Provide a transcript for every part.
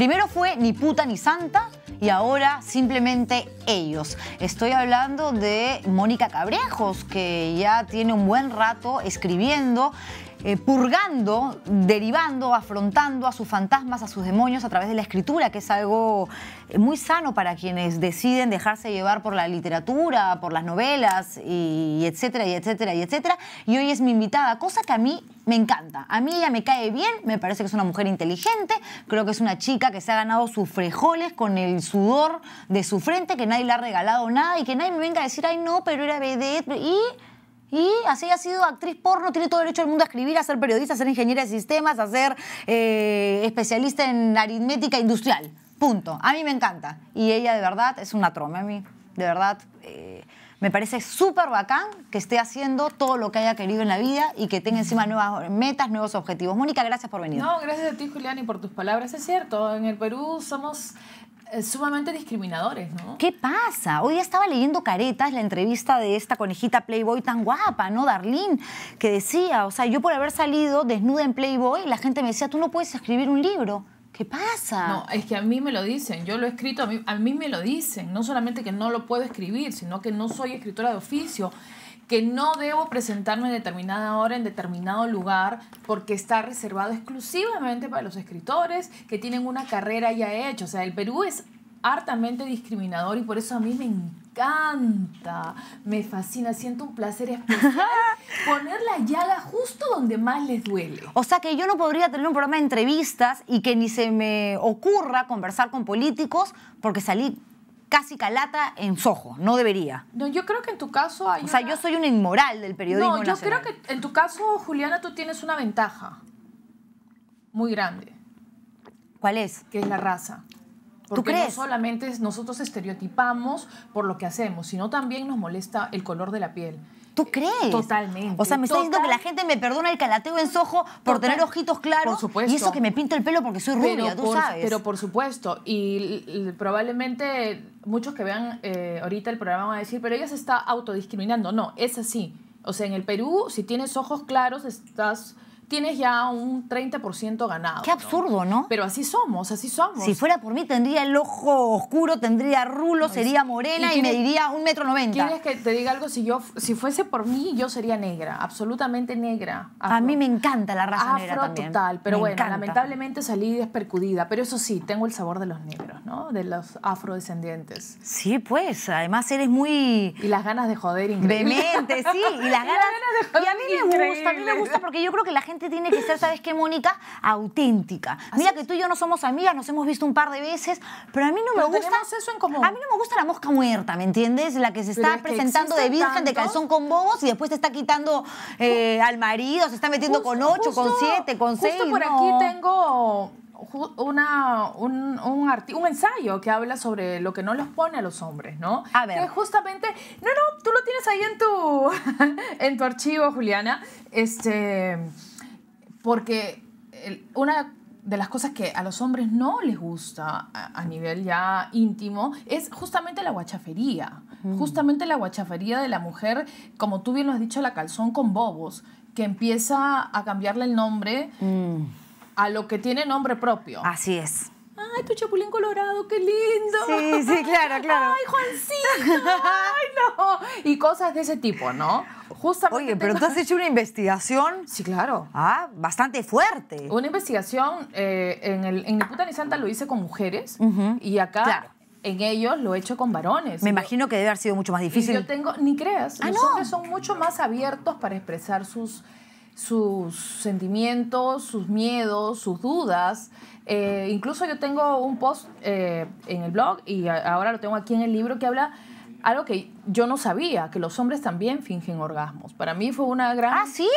Primero fue ni puta ni santa y ahora simplemente ellos. Estoy hablando de Mónica Cabrejos, que ya tiene un buen rato escribiendo eh, purgando, derivando, afrontando a sus fantasmas, a sus demonios a través de la escritura, que es algo eh, muy sano para quienes deciden dejarse llevar por la literatura, por las novelas, y, etcétera, y etcétera, y etcétera. Y hoy es mi invitada, cosa que a mí me encanta. A mí ella me cae bien, me parece que es una mujer inteligente, creo que es una chica que se ha ganado sus frejoles con el sudor de su frente, que nadie le ha regalado nada y que nadie me venga a decir, ay no, pero era BD, Y y así ha sido actriz porno, tiene todo el derecho del mundo a escribir, a ser periodista, a ser ingeniera de sistemas, a ser eh, especialista en aritmética industrial. Punto. A mí me encanta. Y ella de verdad es una troma. A mí, de verdad, eh, me parece súper bacán que esté haciendo todo lo que haya querido en la vida y que tenga encima nuevas metas, nuevos objetivos. Mónica, gracias por venir. No, gracias a ti, Julián, y por tus palabras. Es cierto, en el Perú somos sumamente discriminadores, ¿no? ¿Qué pasa? Hoy estaba leyendo Caretas, la entrevista de esta conejita Playboy tan guapa, ¿no? Darlene, que decía, o sea, yo por haber salido desnuda en Playboy, la gente me decía, tú no puedes escribir un libro. ¿Qué pasa? No, es que a mí me lo dicen, yo lo he escrito, a mí me lo dicen, no solamente que no lo puedo escribir, sino que no soy escritora de oficio que no debo presentarme en determinada hora, en determinado lugar, porque está reservado exclusivamente para los escritores que tienen una carrera ya hecha. O sea, el Perú es hartamente discriminador y por eso a mí me encanta, me fascina, siento un placer especial poner la llaga justo donde más les duele. O sea que yo no podría tener un programa de entrevistas y que ni se me ocurra conversar con políticos porque salí casi calata en sojo, no debería. No, yo creo que en tu caso hay O sea, yo soy un inmoral del periodismo No, yo creo que en tu caso, Juliana, tú tienes una ventaja muy grande. ¿Cuál es? Que es la raza. ¿Tú crees? no solamente nosotros estereotipamos por lo que hacemos, sino también nos molesta el color de la piel. ¿Tú crees? Totalmente. O sea, me está diciendo que la gente me perdona el calateo en sojo por tener ojitos claros. Por supuesto. Y eso que me pinto el pelo porque soy rubia, tú por, sabes. Pero por supuesto. Y probablemente muchos que vean eh, ahorita el programa van a decir, pero ella se está autodiscriminando. No, es así. O sea, en el Perú, si tienes ojos claros, estás tienes ya un 30% ganado. Qué absurdo, ¿no? Pero así somos, así somos. Si fuera por mí, tendría el ojo oscuro, tendría rulo, sería morena y, mediría me un metro noventa. ¿Quieres que te diga algo? Si yo, si fuese por mí, yo sería negra, absolutamente negra. A mí me encanta la raza negra también. total, pero bueno, lamentablemente salí despercudida. Pero eso sí, tengo el sabor de los negros, ¿no? De los afrodescendientes. Sí, pues, además eres muy... Y las ganas de joder, increíble. Demente, sí, y las ganas... de joder, y a mí me gusta, a mí me gusta porque yo creo que la gente tiene que ser, ¿sabes qué, Mónica? Auténtica. Mira que tú y yo no somos amigas, nos hemos visto un par de veces, pero a mí no me gusta. eso en común. A mí no me gusta la mosca muerta, ¿me entiendes? La que se está presentando de virgen, de calzón con bobos y después te está quitando eh, al marido, se está metiendo con ocho, con siete, con seis. Justo por aquí tengo una, un, un, ensayo que habla sobre lo que no los pone a los hombres, ¿no? A ver. Que justamente, no, no, tú lo tienes ahí en tu, en tu archivo, Juliana. Este... Porque una de las cosas que a los hombres no les gusta a, nivel ya íntimo es justamente la guachafería. Mm. Justamente la guachafería de la mujer, como tú bien lo has dicho, la calzón con bobos, que empieza a cambiarle el nombre mm. a lo que tiene nombre propio. Así es. ¡Ay, tu chapulín colorado, qué lindo! Sí, sí, claro, claro. ¡Ay, Juancito! ¡Ay, no! Y cosas de ese tipo, ¿no? Oye, pero tú has hecho una investigación. Sí, claro. Ah, bastante fuerte. Una investigación eh, en, el, en Puta ni Santa lo hice con mujeres y acá en ellos lo he hecho con varones. Me imagino que debe haber sido mucho más difícil. Y yo tengo, ni creas, ah, los hombres son mucho más abiertos para expresar sus, sus sentimientos, sus miedos, sus dudas. Eh, incluso yo tengo un post eh, en el blog y ahora lo tengo aquí en el libro que habla algo que yo no sabía, que los hombres también fingen orgasmos. Para mí fue una gran... ¿Ah, sí?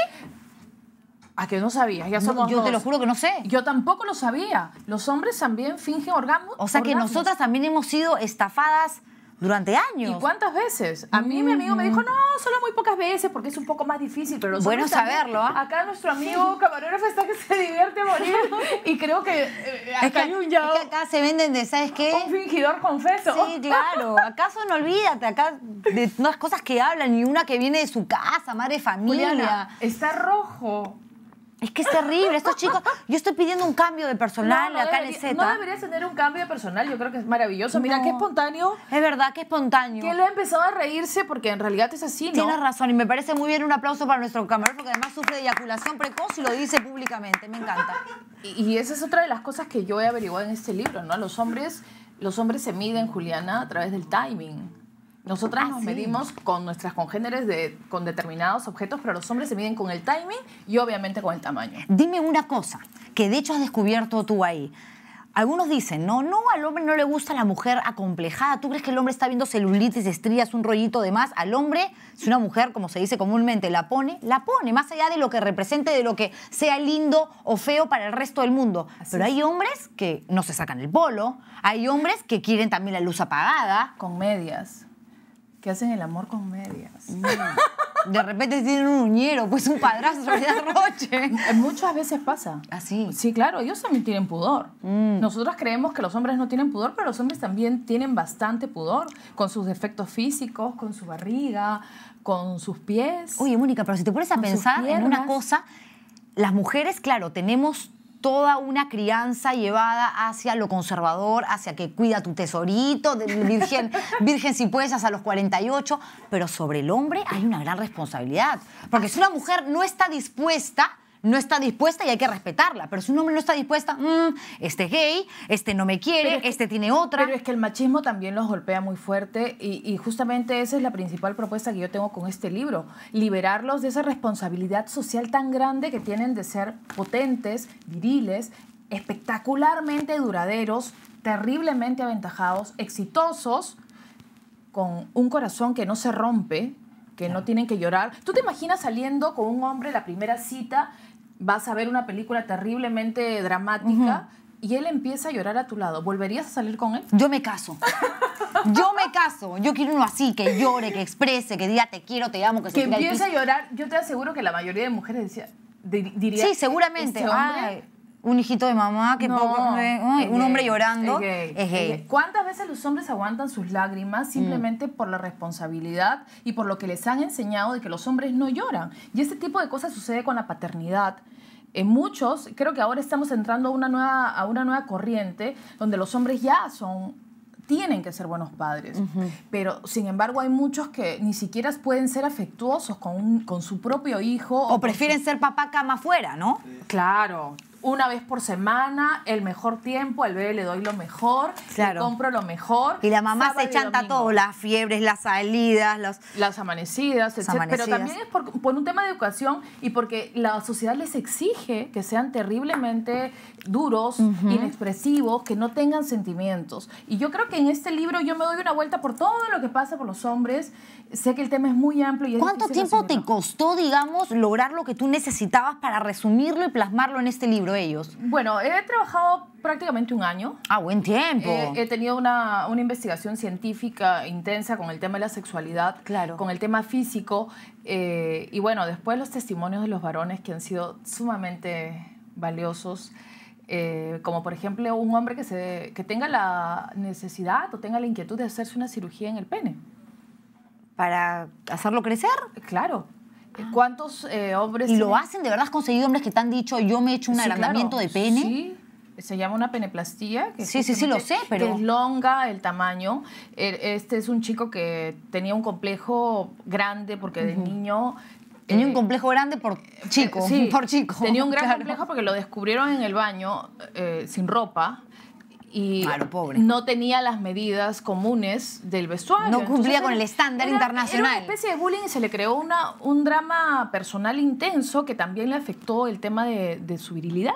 ¿A ah, que no sabía. yo te lo juro que no sé. Yo tampoco lo sabía. Los hombres también fingen orgasmos. O sea que nosotras también hemos sido estafadas durante años. ¿Y cuántas veces? A mí mi amigo me dijo, mm. no, solo muy pocas veces porque es un poco más difícil, pero... Bueno saberlo. ¿ah? Acá nuestro amigo camarógrafo está que se divierte morir y creo que eh, acá hay un ya... Es que acá se venden de, ¿sabes qué? Un fingidor confeso. Sí, claro. Acaso no olvídate, acá de las cosas que hablan y una que viene de su casa, madre familia. está rojo. Es que es terrible, estos chicos. Yo estoy pidiendo un cambio de personal acá No deberías tener un cambio de personal, yo creo que es maravilloso. Mira, que qué espontáneo. Es verdad, qué espontáneo. Que él ha empezado a reírse porque en realidad es así, ¿no? Tienes razón y me parece muy bien un aplauso para nuestro camarero porque además sufre de eyaculación precoz y lo dice públicamente. Me encanta. y, esa es otra de las cosas que yo he averiguado en este libro, ¿no? Los hombres, los hombres se miden, Juliana, a través del timing. Nosotras nos medimos con nuestras congéneres de, con determinados objetos, pero los hombres se miden con el timing y obviamente con el tamaño. Dime una cosa, que de hecho has descubierto tú ahí. Algunos dicen, no, no, al hombre no le gusta la mujer acomplejada. ¿Tú crees que el hombre está viendo celulitis, estrías, un rollito de más? Al hombre, si una mujer, como se dice comúnmente, la pone, la pone, más allá de lo que represente, de lo que sea lindo o feo para el resto del mundo. Pero hay hombres que no se sacan el polo, hay hombres que quieren también la luz apagada. Con medias que hacen el amor con medias. De repente tienen un uñero, pues un padrastro de roche. Muchas veces pasa. Así. Ah, sí, claro, ellos también tienen pudor. Mm. Nosotros creemos que los hombres no tienen pudor, pero los hombres también tienen bastante pudor con sus defectos físicos, con su barriga, con sus pies. Oye, Mónica, pero si te pones a pensar en una cosa, las mujeres, claro, tenemos toda una crianza llevada hacia lo conservador, hacia que cuida tu tesorito, virgen, virgen si puedes hasta los 48, pero sobre el hombre hay una gran responsabilidad, porque si una mujer no está dispuesta no está dispuesta y hay que respetarla. Pero si un hombre no está dispuesta, mm, este es gay, este no me quiere, este tiene otra. Pero es que el machismo también los golpea muy fuerte y justamente esa es la principal propuesta que yo tengo con este libro. Liberarlos de esa responsabilidad social tan grande que tienen de ser potentes, viriles, espectacularmente duraderos, terriblemente aventajados, exitosos, con un corazón que no se rompe, que no tienen que llorar. ¿Tú te imaginas saliendo con un hombre la primera cita vas a ver una película terriblemente dramática. y él empieza a llorar a tu lado, ¿volverías a salir con él? Yo me caso. Yo me caso. Yo quiero uno así, que llore, que exprese, que diga te quiero, te amo, que se Que empiece a llorar. Yo te aseguro que la mayoría de mujeres diría. Sí, seguramente. Este un hijito de mamá que poco, un hombre llorando. ¿Cuántas veces los hombres aguantan sus lágrimas mm. simplemente por la responsabilidad y por lo que les han enseñado de que los hombres no lloran? Y ese tipo de cosas sucede con la paternidad en muchos, creo que ahora estamos entrando a una nueva, a una nueva corriente donde los hombres ya son tienen que ser buenos padres, pero sin embargo hay muchos que ni siquiera pueden ser afectuosos con, su propio hijo. O, prefieren ser papá cama afuera, ¿no? Claro, una vez por semana, el mejor tiempo, al bebé le doy lo mejor, le compro lo mejor. Y la mamá se chanta todo, las fiebres, las salidas, las amanecidas, pero también es por, un tema de educación y porque la sociedad les exige que sean terriblemente duros, inexpresivos, que no tengan sentimientos. Y yo creo que en este libro yo me doy una vuelta por todo lo que pasa por los hombres. Sé que el tema es muy amplio. Y ¿Cuánto tiempo te costó, digamos, lograr lo que tú necesitabas para resumirlo y plasmarlo en este libro? ellos? Bueno, he trabajado prácticamente un año. Ah, buen tiempo. Eh, he tenido una, investigación científica intensa con el tema de la sexualidad, con el tema físico. Eh, y bueno, después los testimonios de los varones que han sido sumamente valiosos. Eh, como por ejemplo un hombre que, se, que tenga la necesidad o tenga la inquietud de hacerse una cirugía en el pene. ¿Para hacerlo crecer? Claro. Ah. ¿Cuántos eh, hombres? Y lo hacen, de verdad, has conseguido hombres que te han dicho, yo me he hecho un sí, agrandamiento de pene. Sí se llama una peneplastía. Que sí, sí, sí, lo sé, pero... Que longa el tamaño. Er, este es un chico que tenía un complejo grande porque de niño... Tenía un eh, complejo grande por eh, chico, sí, por chico. Tenía un gran complejo porque lo descubrieron en el baño sin ropa y no tenía las medidas comunes del vestuario. No cumplía con el estándar internacional. Era una especie de bullying y se le creó una, un drama personal intenso que también le afectó el tema de, su virilidad.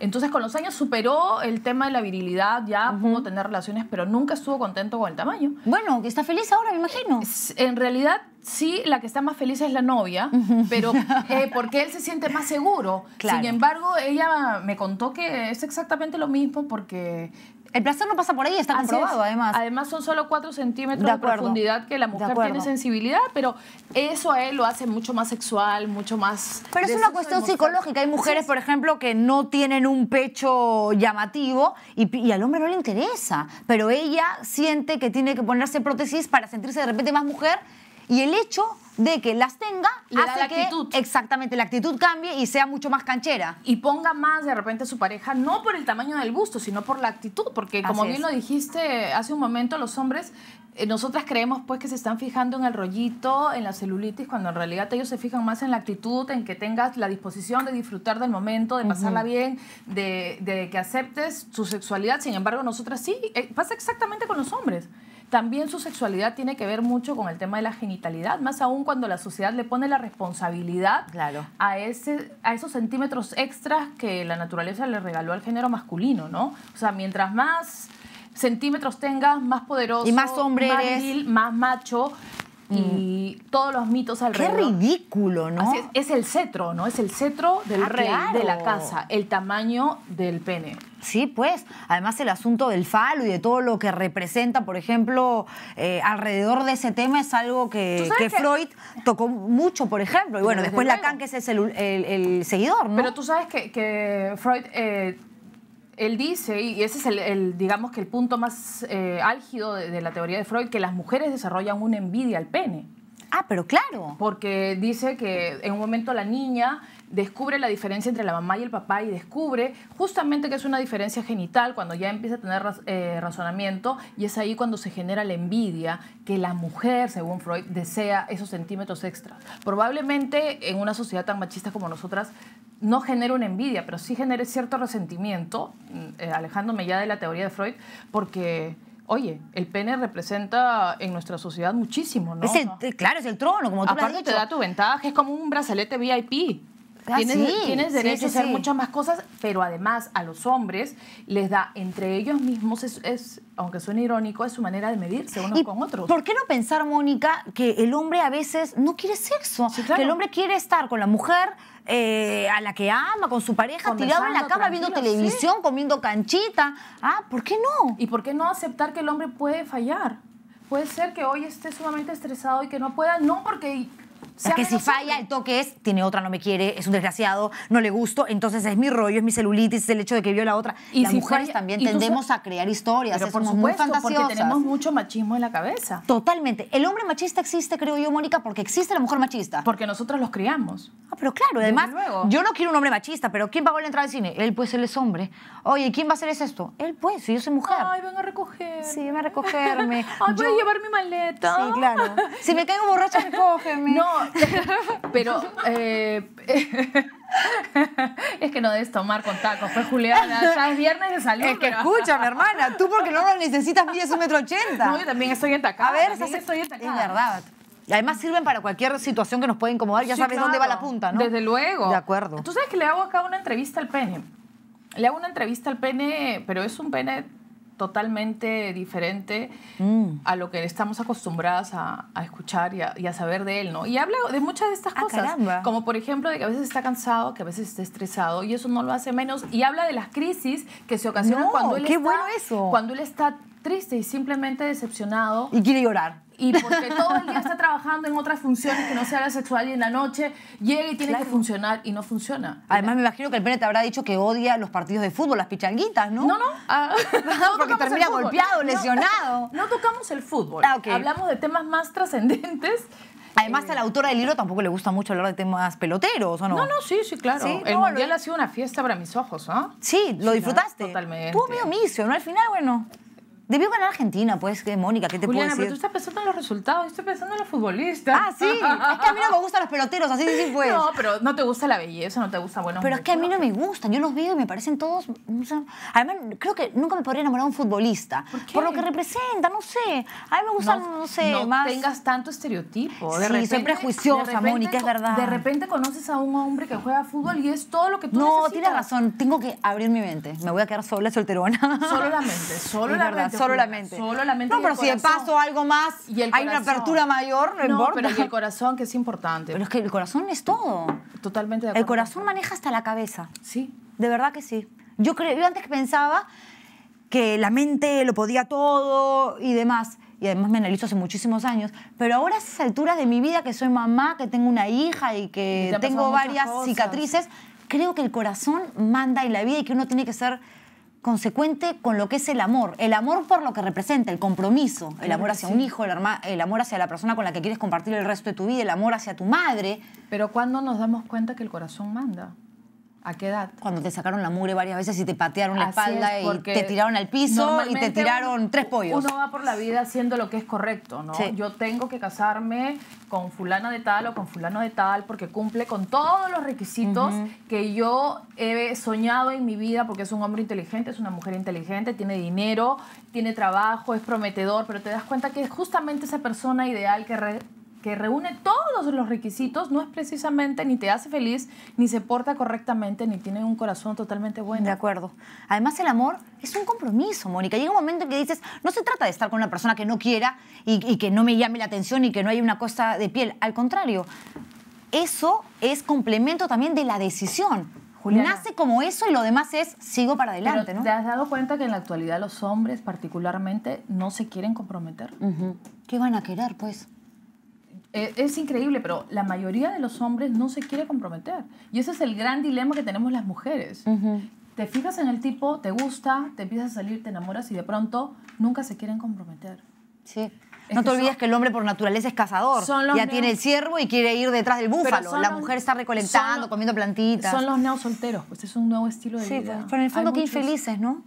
Entonces, con los años superó el tema de la virilidad, ya pudo tener relaciones, pero nunca estuvo contento con el tamaño. Bueno, que está feliz ahora, me imagino. En realidad, sí, la que está más feliz es la novia, pero eh, porque él se siente más seguro. Sin embargo, ella me contó que es exactamente lo mismo porque... El placer no pasa por ahí, está comprobado además. Además son solo 4 centímetros de, profundidad que la mujer tiene sensibilidad, pero eso a él lo hace mucho más sexual, mucho más... Pero es una cuestión psicológica. Hay mujeres, por ejemplo, que no tienen un pecho llamativo y, y al hombre no le interesa, pero ella siente que tiene que ponerse prótesis para sentirse de repente más mujer y el hecho de que las tenga hace que exactamente la actitud cambie y sea mucho más canchera. Y ponga más de repente a su pareja, no por el tamaño del busto, sino por la actitud, porque como bien lo dijiste hace un momento, los hombres, eh, nosotras creemos pues que se están fijando en el rollito, en la celulitis, cuando en realidad ellos se fijan más en la actitud, en que tengas la disposición de disfrutar del momento, de pasarla bien, de, que aceptes su sexualidad, sin embargo nosotras sí, eh, pasa exactamente con los hombres también su sexualidad tiene que ver mucho con el tema de la genitalidad, más aún cuando la sociedad le pone la responsabilidad claro. a, ese, a esos centímetros extras que la naturaleza le regaló al género masculino, ¿no? O sea, mientras más centímetros tengas, más poderoso, y más hombre más, más macho, Mm. y todos los mitos alrededor. Qué ridículo, ¿no? es, el cetro, ¿no? Es el cetro del ah, rey de la casa, el tamaño del pene. Sí, pues. Además, el asunto del falo y de todo lo que representa, por ejemplo, eh, alrededor de ese tema es algo que, Freud tocó mucho, por ejemplo. Y bueno, después Lacan, que es el, seguidor, ¿no? Pero tú sabes que, Freud eh, él dice, y ese es el, digamos que el punto más eh, álgido de, la teoría de Freud, que las mujeres desarrollan una envidia al pene. Ah, pero claro. Porque dice que en un momento la niña descubre la diferencia entre la mamá y el papá y descubre justamente que es una diferencia genital cuando ya empieza a tener eh, razonamiento y es ahí cuando se genera la envidia que la mujer, según Freud, desea esos centímetros extras. Probablemente en una sociedad tan machista como nosotras no genera una envidia, pero sí genera cierto resentimiento, mm, eh, alejándome ya de la teoría de Freud, porque oye, el pene representa en nuestra sociedad muchísimo, ¿no? el, claro, es el trono, como tú lo has dicho. te da tu ventaja, es como un brazalete VIP. Ah, tienes, tienes, derecho a hacer muchas más cosas, pero además a los hombres les da entre ellos mismos, es, aunque suene irónico, es su manera de medirse unos con otros. ¿Por qué no pensar, Mónica, que el hombre a veces no quiere sexo? Claro. Que el hombre quiere estar con la mujer eh, a la que ama, con su pareja, tirado en la cama viendo televisión, comiendo canchita. Ah, ¿por qué no? ¿Y por qué no aceptar que el hombre puede fallar? Puede ser que hoy esté sumamente estresado y que no pueda, no porque que si falla el toque es, tiene otra, no me quiere, es un desgraciado, no le gusto, entonces es mi rollo, es mi celulitis, es el hecho de que vio la otra. Y Las mujeres también tendemos a crear historias, pero por supuesto, muy Porque tenemos mucho machismo en la cabeza. Totalmente. El hombre machista existe, creo yo, Mónica, porque existe la mujer machista. Porque nosotros los criamos. Ah, pero claro, además, yo no quiero un hombre machista, pero ¿quién va a volver a entrar al cine? Él, pues, él es hombre. Oye, ¿quién va a hacer esto? Él, pues, si yo soy mujer. Ay, ven a recoger. Sí, ven a recogerme. voy a llevar mi maleta. Sí, claro. si me caigo borracha, recógeme. No, pero eh, es que no debes tomar con tacos, Fue pues, Juliana, ya viernes de salud. Es que escucha, mi hermana, tú porque no lo necesitas mides un metro ochenta. No, yo también estoy en entacada. A ver, estoy Es verdad. Y además sirven para cualquier situación que nos pueda incomodar, ya sabes dónde va la punta, ¿no? Desde luego. De acuerdo. Tú sabes que le hago acá una entrevista al pene. Le hago una entrevista al pene, pero es un pene totalmente diferente mm. a lo que estamos acostumbradas a, escuchar y a, saber de él, ¿no? Y habla de muchas de estas ah, cosas, como por ejemplo de que a veces está cansado, que a veces está estresado y eso no lo hace menos. Y habla de las crisis que se ocasionan cuando cuando él está triste y simplemente decepcionado y quiere llorar y porque todo el día está trabajando en otras funciones que no sea la sexual y en la noche llega y tiene que funcionar y no funciona. Además, me imagino que el pene te habrá dicho que odia los partidos de fútbol, las pichanguitas, ¿no? No, no. Ah. no porque termina golpeado, lesionado. No, tocamos el fútbol. Ah, Hablamos de temas más trascendentes Además, eh, a la autora del libro tampoco le gusta mucho hablar de temas peloteros, ¿o no? No, no, sí, sí, claro. El no, mundial ha sido una fiesta para mis ojos, ¿no? ¿ah? Sí, lo disfrutaste. Totalmente. Tuvo medio micio, ¿no? Al final, bueno. Debió ganar Argentina, pues, Mónica, ¿qué te puedo decir? pero tú estás pensando en los resultados, estoy pensando en los futbolistas. Ah, sí. Es que a mí no me gustan los peloteros, así sí pues. No, pero no te gusta la belleza, no te gusta bueno. Pero es que a mí no me gustan, yo los veo y me parecen todos... además, creo que nunca me podría enamorar de un futbolista. ¿Por qué? Por lo que representa, no sé. A mí me gustan, no, sé, no tengas tanto estereotipo. De sí, repente, soy prejuiciosa, Mónica, es verdad. De repente conoces a un hombre que juega fútbol y es todo lo que tú no, necesitas. No, tienes razón, tengo que abrir mi mente. Me voy a quedar sola, solterona. Solo la mente, solo la verdad. mente solo la mente. No, pero si de paso algo más, y hay una apertura mayor, no, el corazón, que es importante. Pero es que el corazón es todo. Totalmente de acuerdo. El corazón maneja hasta la cabeza. Sí. De verdad que sí. Yo, yo antes pensaba que la mente lo podía todo y demás y además me analizo hace muchísimos años, pero ahora a esas alturas de mi vida que soy mamá, que tengo una hija y que tengo varias cicatrices, creo que el corazón manda en la vida y que uno tiene que ser consecuente con lo que es el amor. El amor por lo que representa, el compromiso, el amor hacia un hijo, el, amor hacia la persona con la que quieres compartir el resto de tu vida, el amor hacia tu madre. Pero cuando nos damos cuenta que el corazón manda? ¿A qué edad? Cuando te sacaron la mugre varias veces y te patearon la espalda y te tiraron al piso y te tiraron tres pollos. Uno va por la vida haciendo lo que es correcto, ¿no? Yo tengo que casarme con fulana de tal o con fulano de tal porque cumple con todos los requisitos que yo he soñado en mi vida porque es un hombre inteligente, es una mujer inteligente, tiene dinero, tiene trabajo, es prometedor, pero te das cuenta que es justamente esa persona ideal que que reúne todos los requisitos no es precisamente ni te hace feliz, ni se porta correctamente, ni tiene un corazón totalmente bueno. De acuerdo. Además, el amor es un compromiso, Mónica. Llega un momento en que dices, no se trata de estar con una persona que no quiera y, que no me llame la atención y que no haya una costa de piel. Al contrario, eso es complemento también de la decisión. Nace como eso y lo demás es sigo para adelante, ¿no? ¿Te has dado cuenta que en la actualidad los hombres particularmente no se quieren comprometer? ¿Qué van a querer, pues? Eh, es increíble, pero la mayoría de los hombres no se quiere comprometer. Y ese es el gran dilema que tenemos las mujeres. Te fijas en el tipo, te gusta, te empiezas a salir, te enamoras y de pronto nunca se quieren comprometer. Sí. no te olvides que el hombre por naturaleza es cazador. ya tiene el ciervo y quiere ir detrás del búfalo. La mujer está recolectando, comiendo plantitas. Son los solteros pues es un nuevo estilo de vida. Sí, pues, pero en el fondo qué infelices, ¿no?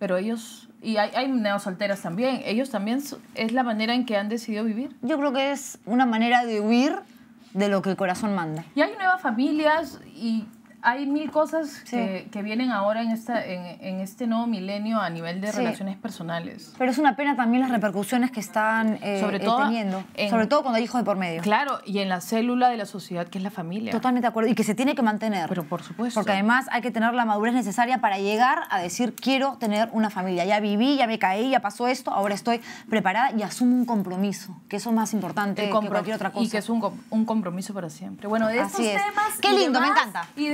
Pero ellos y hay, hay solteras también. Ellos también es la manera en que han decidido vivir. Yo creo que es una manera de huir de lo que el corazón manda. Y hay nuevas familias y hay mil cosas que, vienen ahora en, este nuevo milenio a nivel de relaciones personales. Pero es una pena también las repercusiones que están eh, sobre eh, todo teniendo. sobre todo cuando hay hijos de por medio. Claro, y en la célula de la sociedad que es la familia. Totalmente de acuerdo. Y que se tiene que mantener. Pero por supuesto. Porque además hay que tener la madurez necesaria para llegar a decir, quiero tener una familia. Ya viví, ya me caí, ya pasó esto, ahora estoy preparada y asumo un compromiso, que eso es más importante que cualquier otra cosa. Y que es un, compromiso para siempre. Bueno, de Así es. Qué lindo, me encanta. Y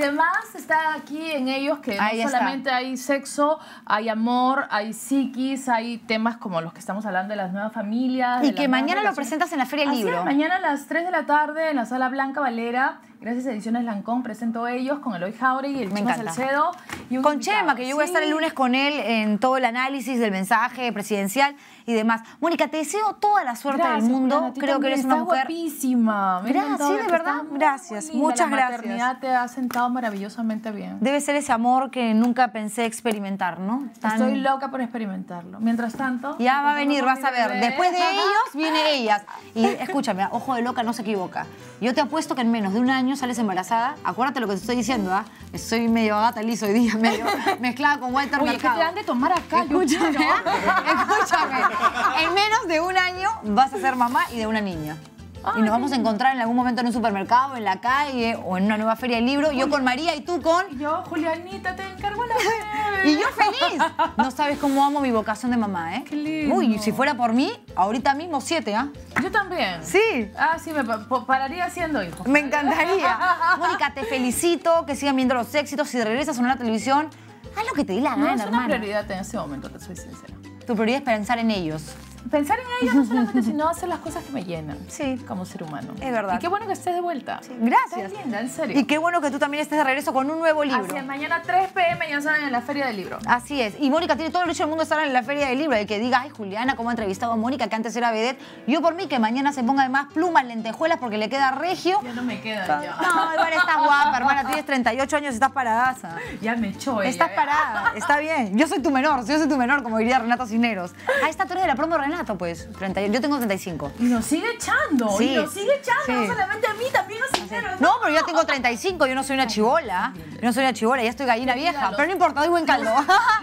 está aquí en ellos que no solamente hay sexo, hay amor, hay psiquis, hay temas como los que estamos hablando de las nuevas familias. Y que mañana lo presentas en la Feria del Libro. Es, mañana a las 3 de la tarde en la Sala Blanca Valera. Gracias a Ediciones Lancón presento ellos con Eloy Jauregui y el Chema Salcedo. Y un con Chema, que yo voy a estar el lunes con él en todo el análisis del mensaje presidencial y demás. Mónica, te deseo toda la suerte del mundo. Creo que eres una mujer guapísima. gracias, sí, de verdad. Gracias, muchas gracias. La maternidad te ha sentado maravillosamente bien. Debe ser ese amor que nunca pensé experimentar, ¿no? Estoy loca por experimentarlo. Mientras tanto, ya va a venir, vas a ver. Después de ellos viene ellas. Y escúchame, ojo de loca no se equivoca. Yo te apuesto que en menos de un año sales embarazada. Acuérdate lo que te estoy diciendo, ¿ah? Soy medio gata liso hoy día, medio mezclada con Walter Oye, que te dan de tomar acá, Escúchame, escúchame en menos de un año vas a ser mamá y de una niña. y nos vamos a encontrar en algún momento en un supermercado, en la calle o en una nueva feria de libro. Yo con María y tú con... Yo, Julianita, te encargo la bebé. Y yo feliz. No sabes cómo amo mi vocación de mamá, ¿eh? Qué lindo. Uy, si fuera por mí, ahorita mismo siete, ¿ah? ¿eh? Yo también. Sí. Ah, sí, me pararía siendo hijo. Me encantaría. Mónica, te felicito, que sigan viendo los éxitos. Si regresas a una televisión, haz lo que te dé la no, gana, No, es una prioridad en ese momento, te soy sincera tu prioridad es pensar en ellos pensar en ella no solamente, sino hacer las cosas que me llenan sí. como ser humano. Es verdad. Y qué bueno que estés de vuelta. Gracias. en serio. Y qué bueno que tú también estés de regreso con un nuevo libro. Así mañana 3 pm ya saben en la Feria del Libro. Así es. Y Mónica tiene todo el derecho del mundo a estar en la Feria del Libro. El que diga, ay, Juliana, cómo ha entrevistado a Mónica, que antes era vedette. Yo por mí que mañana se ponga además plumas, lentejuelas, porque le queda regio. Ya no me queda ya. No, hermana, estás guapa, hermana. Tienes 38 años, y estás paradaza. Ya me echó ella. Estás parada, está bien. Yo soy tu menor, yo soy tu menor, como diría Renato Cineros. A esta tú de la promo, pues, yo tengo 35. Y nos sigue echando, sí. y nos sigue echando, solamente a mí, también nos sincero No, pero yo tengo 35, yo no soy una chivola. Yo no soy una chivola, ya estoy gallina vieja. pero no importa, doy buen caldo.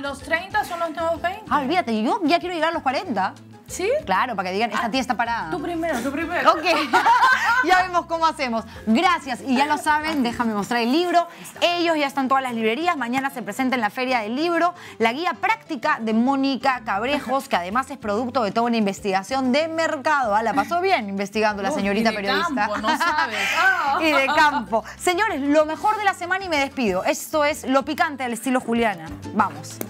Los, 30 son los nuevos 20. Ah, olvídate, yo ya quiero llegar a los 40. ¿Sí? Claro, para que digan, esta ah, tía está parada. Tú primero, tú primero. Ok, ya vemos cómo hacemos. Gracias, y ya lo saben, déjame mostrar el libro. Ellos ya están todas las librerías, mañana se presenta en la Feria del Libro la guía práctica de Mónica Cabrejos, que además es producto de toda una investigación de mercado. ¿Ah, la pasó bien investigando la señorita periodista. Campo, no sabes. Ah. y de campo. Señores, lo mejor de la semana y me despido. Esto es Lo Picante al estilo Juliana. Vamos.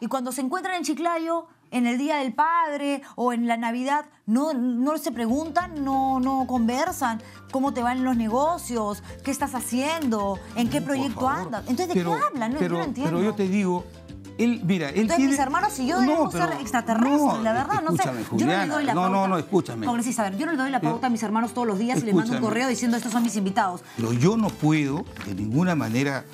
Y cuando se encuentran en Chiclayo, en el Día del Padre o en la Navidad, no, no se preguntan, no, no conversan cómo te van los negocios, qué estás haciendo, en qué proyecto andas. Entonces, ¿de qué hablan? No, pero, yo entiendo. Pero yo te digo, él, mira, él Entonces, mis hermanos y yo debemos ser extraterrestres, la verdad. No sé, yo no le doy la no, pauta. No, no, escúchame. Congresista, a ver, yo no le doy la pauta a mis hermanos todos los días y les mando un correo diciendo estos son mis invitados. Pero yo no puedo, de ninguna manera,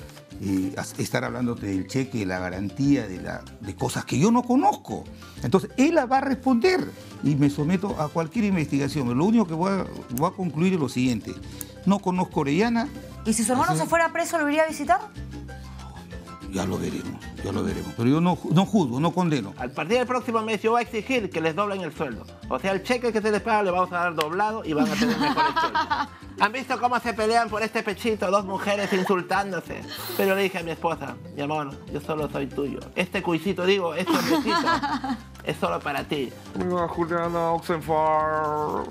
estar hablándote del cheque, la garantía, de, la, cosas que yo no conozco. Entonces, él va a responder y me someto a cualquier investigación. Lo único que voy a, concluir es lo siguiente. No conozco Orellana. ¿Y si su hermano se fuera preso, lo iría a visitar? ya lo veremos, ya lo veremos. Pero yo no, juzgo, no condeno. Al partir del próximo mes yo voy a exigir que les doblen el sueldo. O sea, el cheque que se les paga le vamos a dar doblado y van a tener el ¿Han visto cómo se pelean por este pechito dos mujeres insultándose? Pero le dije a mi esposa, mi amor, yo solo soy tuyo. Este cuisito, digo, este pechito, es solo para ti. Mira, Juliana Oxenfar.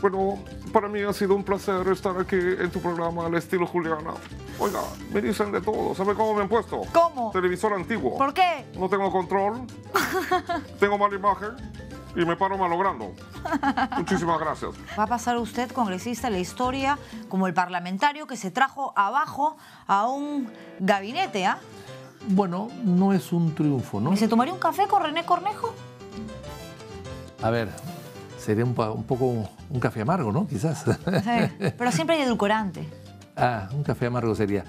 Bueno, para mí ha sido un placer estar aquí en tu programa al estilo Juliana. Oiga, me dicen de todo. ¿Sabe cómo me han puesto? ¿Cómo? Televisor antiguo. ¿Por qué? No tengo control. tengo mala imagen y me paro malogrando. Muchísimas gracias. Va a pasar usted, congresista, la historia como el parlamentario que se trajo abajo a un gabinete, ¿ah? Bueno, no es un triunfo, ¿no? ¿Y se tomaría un café con René Cornejo? A ver, sería un, poco un café amargo, ¿no? Quizás. Sí, pero siempre hay edulcorante. Ah, un café amargo sería.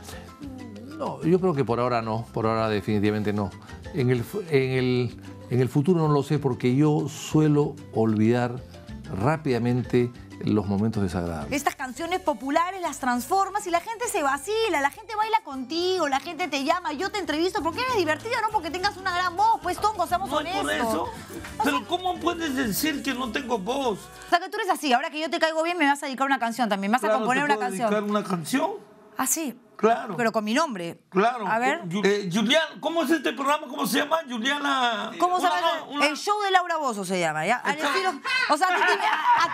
No, yo creo que por ahora no, por ahora definitivamente no. En el, en el en el futuro no lo sé porque yo suelo olvidar rápidamente los momentos desagradables. Estas canciones populares las transformas y la gente se vacila, la gente baila contigo, la gente te llama, yo te entrevisto porque eres divertido, no porque tengas una gran voz, pues tongo, seamos no honestos. Por eso. Pero ¿cómo puedes decir que no tengo voz? O sea que tú eres así, ahora que yo te caigo bien me vas a dedicar una canción también, me vas a componer una canción. dedicar ah, una canción? Así. Claro. Pero con mi nombre. Claro. A ver. Eh, Juliana, ¿cómo es este programa? ¿Cómo se llama? Juliana. ¿Cómo se llama? El show de Laura Bozo se llama, ¿ya? O sea, a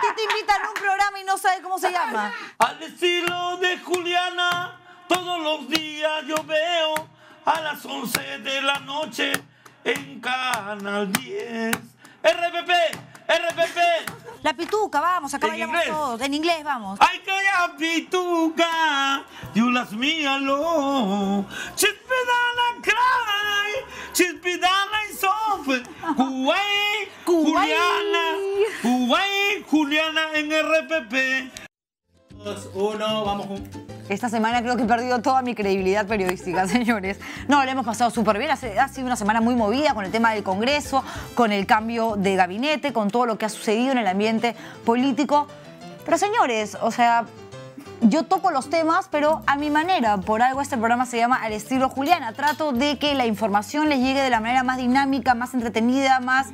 ti, te, invitan a un programa y no sabes cómo se llama. Al estilo de Juliana, todos los días yo veo a las 11 de la noche en Canal 10. RPP, RPP. La pituca, vamos, acá bailamos todos. En inglés, vamos. ¡Ay, que la pituca! You las lo... Chispidana cry. Chispidana soft. Kuwait. Juliana. Kuwait. Juliana en RPP. Dos, uno, vamos juntos. Esta semana creo que he perdido toda mi credibilidad periodística, señores. No, lo hemos pasado súper bien. Ha sido una semana muy movida con el tema del Congreso, con el cambio de gabinete, con todo lo que ha sucedido en el ambiente político. Pero señores, o sea, yo toco los temas, pero a mi manera. Por algo este programa se llama Al estilo Juliana. Trato de que la información les llegue de la manera más dinámica, más entretenida, más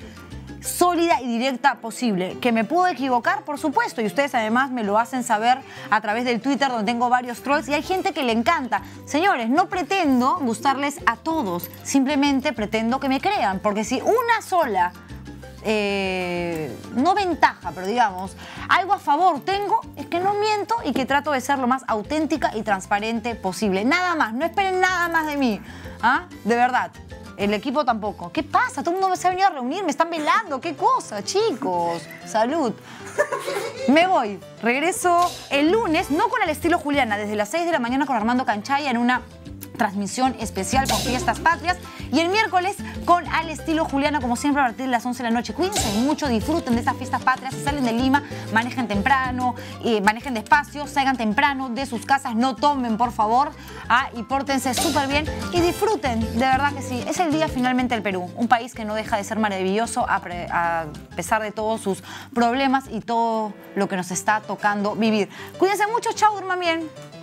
sólida y directa posible. Que me puedo equivocar, por supuesto, y ustedes además me lo hacen saber a través del Twitter donde tengo varios trolls y hay gente que le encanta. Señores, no pretendo gustarles a todos, simplemente pretendo que me crean, porque si una sola... Eh, no ventaja, pero digamos, algo a favor tengo es que no miento y que trato de ser lo más auténtica y transparente posible. Nada más, no esperen nada más de mí. ¿Ah? De verdad. El equipo tampoco. ¿Qué pasa? Todo el mundo se ha venido a reunir, me están velando. ¿Qué cosa, chicos? Salud. Me voy. Regreso el lunes, no con el estilo Juliana, desde las 6 de la mañana con Armando Canchaya en una transmisión especial por Fiestas Patrias. Y el miércoles con Al Estilo Juliana, como siempre, a partir de las 11 de la noche. Cuídense mucho, disfruten de esas Fiestas Patrias. salen de Lima, manejen temprano, eh, manejen despacio, salgan temprano de sus casas, no tomen, por favor. Ah, y pórtense súper bien y disfruten, de verdad que sí. Es el día finalmente del Perú, un país que no deja de ser maravilloso a, pesar de todos sus problemas y todo lo que nos está tocando vivir. Cuídense mucho, chao, durman bien.